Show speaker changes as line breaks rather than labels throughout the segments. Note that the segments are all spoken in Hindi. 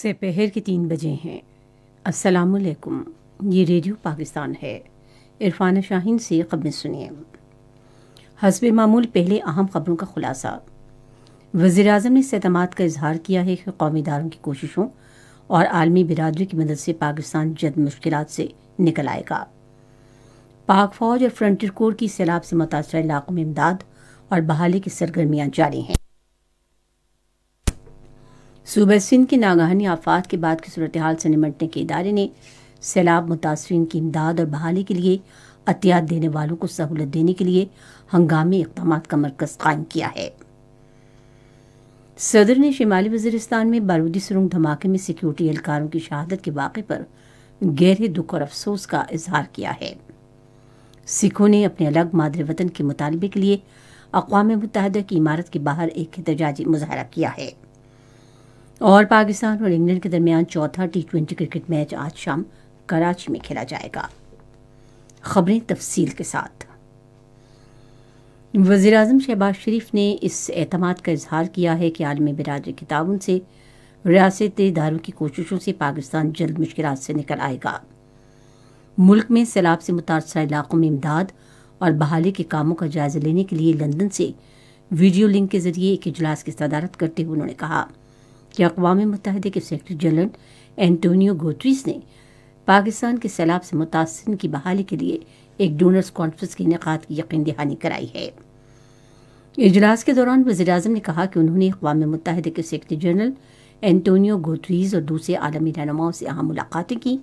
से पहर के तीन बजे हैं अस्सलाम वालेकुम ये रेडियो पाकिस्तान है इरफान शाहीन से खबरें सुनिए हसब मामूल पहले अहम खबरों का खुलासा वजीर अजम ने इस्तेमाद का इजहार किया है कि कौमी इदारों की कोशिशों और आलमी बिरादरी की मदद से पाकिस्तान जद मुश्किल से निकल आएगा पाक फौज और फ्रंटियर कोर की सैलाब से मुतासर इलाकों में इमदाद और बहाली की सरगर्मियाँ जारी हैं सूबह सिंध की नागहानी आफात के बाद की सूरत हाल से निमटने के इदारे ने सैलाब मुतासरी की इमदाद और बहाली के लिए अहतियात देने वालों को सहूलत देने के लिए हंगामी इकदाम का मरकज कायम किया है सदर ने शिमाली वजरस्तान में बारूदी सुरंग धमाके में सिक्योरिटी एहलकारों की शहादत के वाक़े पर गहरे दुख और अफसोस का इजहार किया है सिखों ने अपने अलग मादरे वतन के मुतालबे के लिए अकवा मुतहद की इमारत के बाहर एक एहतजाजी मुजाहरा किया है और पाकिस्तान और इंग्लैंड के दरमियान चौथा टी ट्वेंटी क्रिकेट मैच आज शाम कराची में खेला जाएगा खबरें तफसील के साथ वजीर अजम शहबाज शरीफ ने इस अहतमाद का इजहार किया है कि आलमी बिरादरी के ताउन से रियासत इदारों की कोशिशों से पाकिस्तान जल्द मुश्किल से निकल आएगा मुल्क में सैलाब से मुतासर इलाकों में इमदाद और बहाली के कामों का जायजा लेने के लिए लंदन से वीडियो लिंक के जरिए एक इजलास की सदारत करते हुए उन्होंने कहा कि अकवा मुतहद के सेक्रटरी जनरल एंटोनियो गोत्रीस ने पाकिस्तान के सैलाब से मुतासर की बहाली के लिए एक डोनर्स कॉन्फ्रेंस के इनका की यकीन दहानी कराई है इजलास के दौरान वजी अजम ने कहा कि उन्होंने अकवा मुतहद के सेक्रटरी जनरल एंटोनियो गोत्रीज और दूसरे आलमी रहनुमाओं से अहम मुलाकातें की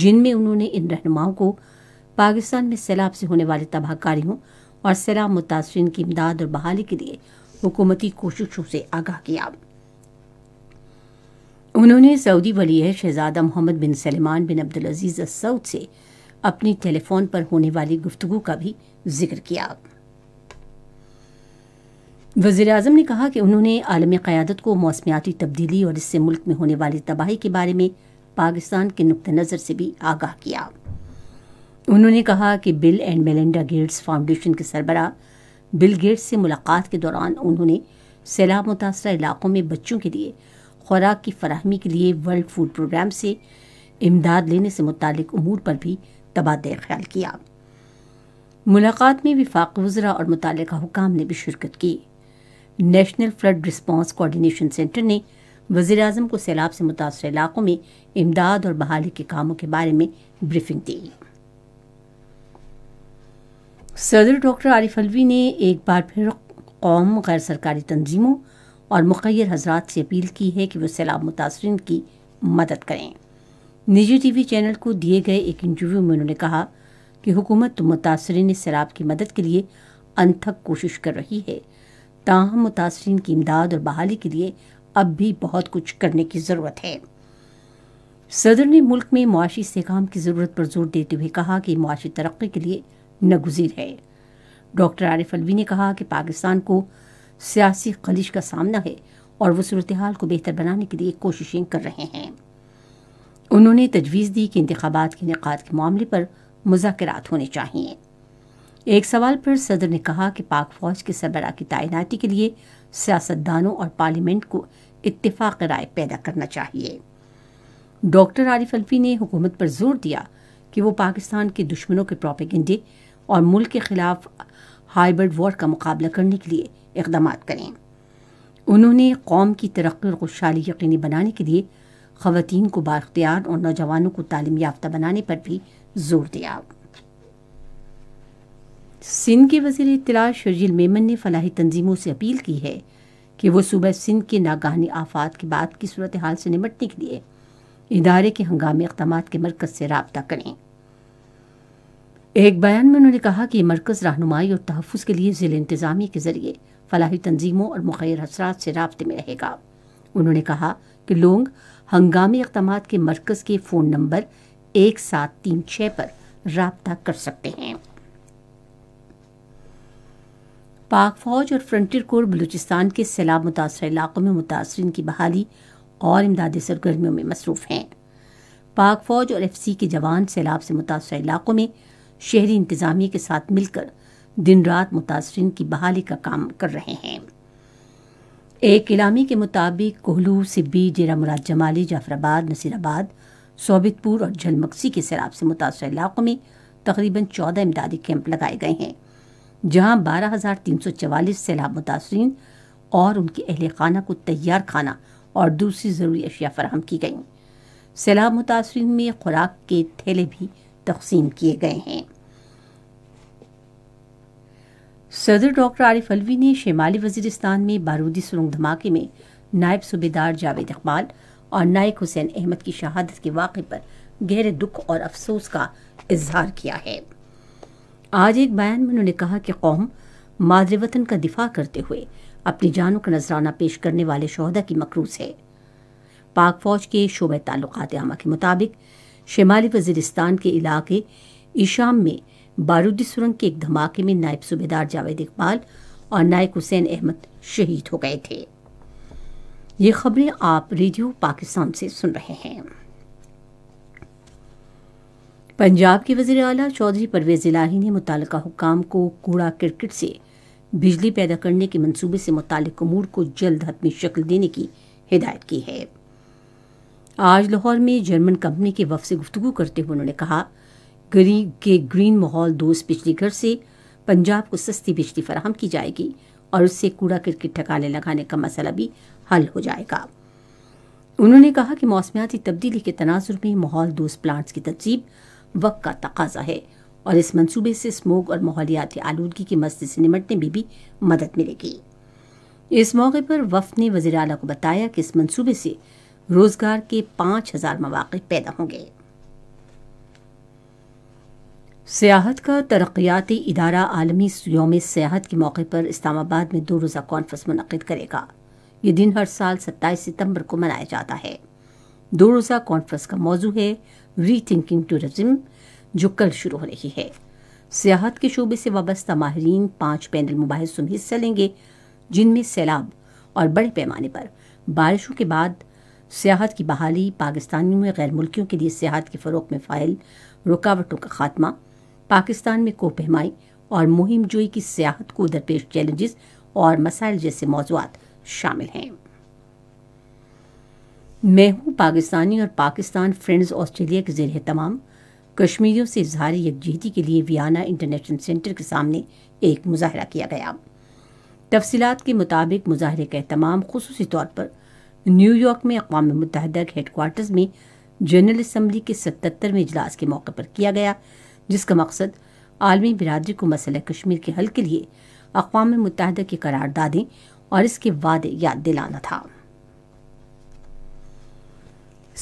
जिनमें उन्होंने इन रहनुमाओं को पाकिस्तान में सैलाब से होने वाले तबाहकारियों और सैलाब मुतासरी की इमदाद और बहाली के लिए हुकूमती कोशिशों से आगाह किया उन्होंने सऊदी वली शहजादा Mohammed bin Salman bin Abdul Aziz Saud से अपनी टेलीफोन पर होने वाली गुफ्तु का भी जिक्र किया वजीर अजम ने कहा कि उन्होंने आलमी क़्यादत को मौसमियाती तब्दीली और इससे मुल्क में होने वाली तबाही के बारे में पाकिस्तान के नुक़ नज़र से भी आगाह किया उन्होंने कहा कि Bill and Melinda Gates Foundation के सरबरा बिल गेट्स से मुलाकात के दौरान उन्होंने सैलाब मुतासर इलाकों में बच्चों के लिए खुराक की फराहमी के लिए वर्ल्ड फूड प्रोग्राम से इमदाद लेने से मुतक अमूर पर भी तबादला ख्याल किया मुलाकात में विफाक वजरा और मुतल हुकाम ने भी शिरकत की national flood response coordination centre ने वजीर अजम को सैलाब से मुतासर इलाकों में इमदाद और बहाली के कामों के बारे में ब्रीफिंग दी सदर डॉक्टर आरिफ अलवी ने एक बार फिर कौम गैर सरकारी तंजीमों और मुखिर हजरात से अपील की है कि वह सैलाब मुतासरी की मदद करें निजी टी वी चैनल को दिए गए एक इंटरव्यू में उन्होंने कहा कि हुकूमत मुतासरीन सैलाब की मदद के लिए अनथक कोशिश कर रही है ताहम मुतासरीन की इमदाद और बहाली के लिए अब भी बहुत कुछ करने की ज़रूरत है सदर ने मुल्क में मुआशी इसकाम की ज़रूरत पर जोर देते हुए कहा कि मुआशी तरक्की के लिए नगुजीर है डॉक्टर आरिफ अलवी ने कहा कि पाकिस्तान को सियासी खलिश का सामना है और वो सूरत हाल को बेहतर बनाने के लिए कोशिशें कर रहे हैं उन्होंने तजवीज़ दी कि इंतबात के निकात के मामले पर मुजात होने चाहिए एक सवाल पर सदर ने कहा कि पाक फौज के सरबरा की तैनाती के लिए सियासतदानों और पार्लियामेंट को इतफाक़ राय पैदा करना चाहिए डॉक्टर आरिफ अल्फी ने हुकूमत पर जोर दिया कि वो पाकिस्तान के दुश्मनों के प्रोपेगेंडे और मुल्क के खिलाफ हाइब्रिड वॉर का मुकाबला करने के लिए इकदाम करें उन्होंने कौम की तरक्की और खुशहाली यकीनी बनाने के लिए ख़वान को बाख्तियार और नौजवानों को तालीम याफ्ता बनाने पर भी जोर दिया सिंध के वजीर इतला शर्जील मेमन ने फलाही तंजीमों से अपील की है कि वह सूबह सिंध के नागहानी आफात के बाद की सूरत हाल से निमटने के लिए इदारे के हंगामे इकदाम के मरकज़ से रबता करें एक बयान में उन्होंने कहा कि मरकज़ रहनुमाई और तहफ़ के लिए ज़िले इंतज़ामिया के ज़रिए फलाही तंजीमों और मुखर हसरात से रबते में रहेगा उन्होंने कहा कि लोग हंगामी इकदाम के मरकज़ के फ़ोन नंबर एक सात तीन छः पर रबता कर सकते हैं पाक फौज और फ्रंटियर कोर बलूचिस्तान के सैलाब मुतासर इलाकों में मुतासरी की बहाली और इमदादी सरगर्मियों में मसरूफ़ हैं पाक फौज और एफ सी के जवान सैलाब से मुतासर इलाकों में शहरी इंतजामिया के साथ मिलकर दिन रात मुतासरी की बहाली का काम कर रहे हैं एक इलामी के मुताबिक कोहलू सिब्बी डेरा मुराद जमाली जाफराबाद नसीराबाद सोबितपुर और झलमक्सी के सैलाब से मुतासर इलाकों में तकरीबन चौदह इमदादी कैंप लगाए गए हैं जहां बारह हज़ार तीन सौ चवालीस सैलाब मुतासरी और उनके अहल खाना को तैयार खाना और दूसरी ज़रूरी अशिया फराहम की गई सैलाब मुतासरी में खुराक के थैले भी तकसीम किए गए हैं सदर डॉक्टर आरिफ अलवी ने शिमाली वजीरिस्तान में बारूदी सुरंग धमाके में नायब सूबेदार जावेद अकबाल और नायक हुसैन अहमद की शहादत के वाक़े पर गहरे दुख और अफसोस का इजहार किया है आज एक बयान में उन्होंने कहा कि कौम मादर वतन का दिफा करते हुए अपनी जानों का नजराना पेश करने वाले शहदा की मकरूज है पाक फौज के शोब ताल्लुक आमा के मुताबिक शिमाली वजीरिस्तान के इलाके ईशाम में बारूदी सुरंग के एक धमाके में नायब सूबेदार जावेद इकबाल और नायक हुसैन अहमद शहीद हो गए थे ये खबरें आप रेडियो पाकिस्तान से सुन रहे हैं पंजाब के वजीर अला चौधरी परवेज इलाही ने मुतल हुकाम को कूड़ा क्रिकेट से बिजली पैदा करने के मंसूबे से मुतल अमूर को जल्द हतमी शक्ल देने की हिदायत की है आज लाहौर में जर्मन कंपनी के वफ से गुफ्तु करते हुए उन्होंने कहा गरीब के ग्रीन माहौल दोस्त बिजली घर से पंजाब को सस्ती बिजली फराहम की जाएगी और उससे कूड़ा करके ठकाने लगाने का मसला भी हल हो जाएगा उन्होंने कहा कि मौसमियाती तब्दीली के तनाजुर में माहौल दोस्त प्लांट्स की तरजीब वक्त का तकाजा है और इस मंसूबे से स्मोक और माहौलियाती आलूगी की मस्ती से निमटने में भी मदद मिलेगी इस मौके पर वफ ने वजी अला को बताया कि इस मंसूबे से रोजगार के पांच हजार मौाक पैदा होंगे सियाहत का तरक्याती इदारा आलमी योम सियाहत के मौके पर इस्लामाबाद में दो रोज़ा कॉन्फ्रेंस मुनद करेगा ये दिन हर साल सत्ताईस सितम्बर को मनाया जाता है दो रोज़ा कॉन्फ्रेंस का मौजू है री थिंकिंग टूरिज्म जो कल शुरू हो रही है सियाहत के शोबे से वाबस्ता माहरीन पांच पैनल मुबासों में हिस्सा लेंगे जिनमें सैलाब और बड़े पैमाने पर बारिशों के बाद सियाहत की बहाली पाकिस्तानियों में गैर मुल्कियों के लिए सियाहत के फ़रोग में फ़ाइल रुकावटों का खात्मा पाकिस्तान में को पैमाई और मुहिम जोई की सियाहत को दरपेश चैलेंजेस और मसाइल जैसे मौजूद शामिल हैं मैं हूँ पाकिस्तानी और पाकिस्तान फ्रेंड्स ऑस्ट्रेलिया के जेर तमाम कश्मीरियों से इजहार यकजहती के लिए वियाना इंटरनेशनल सेंटर के सामने एक मुजाहरा किया गया तफसीत के मुताबिक मुजाहरे का अहतमाम खसूसी तौर पर न्यूयॉर्क में अकवा मुतहदा के हेडकोार्टर्स में जनरल असम्बली के सतरवें इजलास के मौके पर किया गया जिसका मकसद आलमी बिरादरी को मसला कश्मीर के हल के लिए अकवा मुतहदा की करारदादें और इसके वादे याद दिलाना था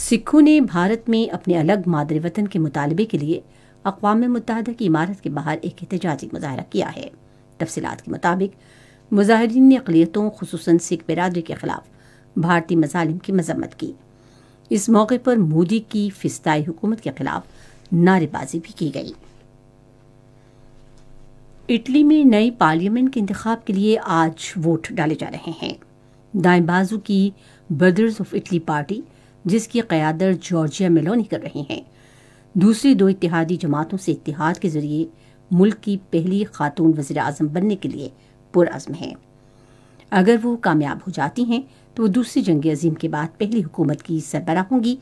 सिखों ने भारत में अपने अलग मादरे वतन के मुतालबे के लिए अकवा मुतहद की इमारत के बाहर एक एहतजाजी मुजाहरा किया है तफसीत के मुताबिक मुजाहरीन ने अकलीतों खूस सिख बरदरी के खिलाफ भारतीय मजालिम की मजम्मत की इस मौके पर मोदी की फिस्ताई हुकूमत के खिलाफ नारेबाजी भी की गई इटली में नई पार्लियामेंट के इंतजाम के लिए आज वोट डाले जा रहे हैं दाएं बाजू की ब्रदर्स ऑफ इटली पार्टी जिसकी क्यादत जॉर्जिया मेलोनी कर रही हैं दूसरी दो इतिहादी जमातों से इतिहाद के जरिए मुल्क की पहली खातून वजी अजम बनने के लिए पुरज़म है अगर वो कामयाब हो जाती हैं तो वो दूसरी जंग अजीम के बाद पहली हुकूमत की सरबरा होंगी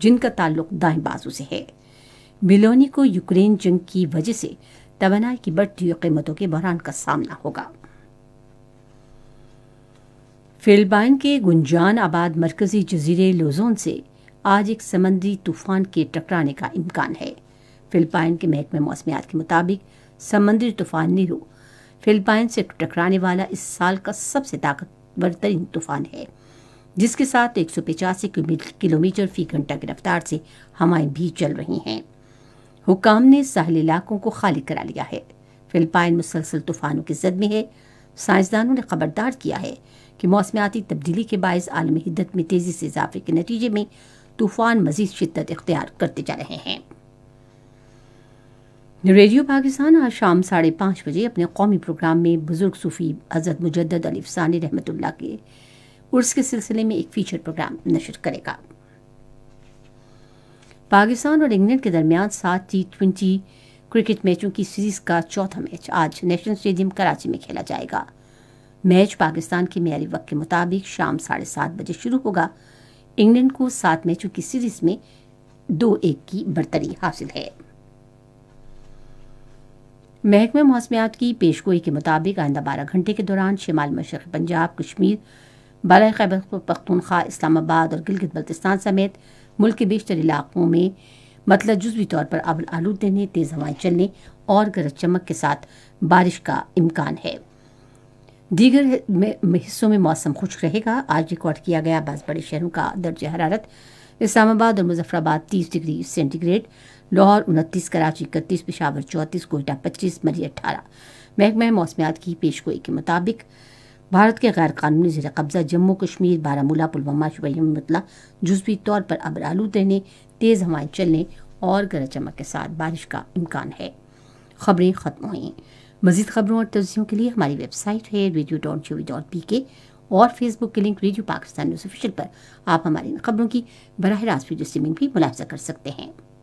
जिनका ताल्लुक दाएं बाजू से है मिलोनी को यूक्रेन जंग की वजह से तोनाई की बढ़ती कीमतों के बहरान का सामना होगा फिलबाइन के गुंजान आबाद मरकजी जजीरे लोजोन से आज एक समंदरी तूफान के टकराने का इम्कान है फिलिपाइन के महकमे मौसमियात के मुताबिक समंदरी तूफान नीरू फिलिपाइन से टकराने वाला इस साल का सबसे ताकतवर तरीन तूफान है जिसके साथ एक किलोमीटर फी घंटा की रफ्तार से हवाएं भी चल रही हैं हुकाम ने साहली इलाकों को खाली करा लिया है फिलिपाइन मुसलसल तूफानों की जद में है साइंसदानों ने खबरदार किया है कि मौसमियाती तब्दीली के बायस आलमी हिदत में तेज़ी से इजाफे के नतीजे में तूफान मजीद शिद्दत इख्तियार करते जा रहे हैं रेडियो पाकिस्तान आज शाम साढ़े पाँच बजे अपने कौमी प्रोग्राम में बुज़ुर्ग सूफी हजरत मुजद अली फ़सानी रहमतुल्ला के उर्स के सिलसिले में एक फीचर प्रोग्राम नशर करेगा पाकिस्तान और इंग्लैंड के दरमियान सात टी ट्वेंटी क्रिकेट मैचों की सीरीज़ का चौथा मैच आज नेशनल स्टेडियम कराची में खेला जाएगा मैच पाकिस्तान के मैारी वक्त के मुताबिक शाम साढ़े सात बजे शुरू होगा इंग्लैंड को सात मैचों की सीरीज़ में दो एक की बढ़तरी हासिल है महकमे मौसमियात की पेशगोई के मुताबिक आइंदा बारह घंटे के दौरान शिमाल मशरक पंजाब कश्मीर बाला खैबर पख्तनख्वा इस्लामाबाद और गिलगित बल्तिस्तान समेत मुल्क के बेशतर इलाकों में मतलब जज्वी तौर पर अबल आलू देने तेज़ हवाएं चलने और गरज चमक के साथ बारिश का इम्कान है दीगर हिस्सों में मौसम खुश्क रहेगा आज रिकॉर्ड किया गया बस बड़े शहरों का दर्ज हरारत इस्लामाबाद और मुजफ्फराबाद तीस डिग्री सेंटीग्रेड लाहौर उनतीस कराची इकतीस पिशावर चौंतीस कोयटा पच्चीस मरी अट्ठारह महकमा मौसमियात की पेशगोई के मुताबिक भारत के गैर कानूनी ज़र कब्ज़ा जम्मू कश्मीर बारामूला पुलवामा शुभला जज्वी तौर पर अबर आलू रहने तेज़ हवाएं चलने और गरज चमक के साथ बारिश का इम्कान है खबरें ख़त्म हुई मजीद खबरों और तजियों के लिए हमारी वेबसाइट है radio dot G dot P K और फेसबुक के link radio Pakistan news official पर आप हमारी इन खबरों की बरह रास्त वीडियो स्ट्रीमिंग भी मुलाजा कर सकते हैं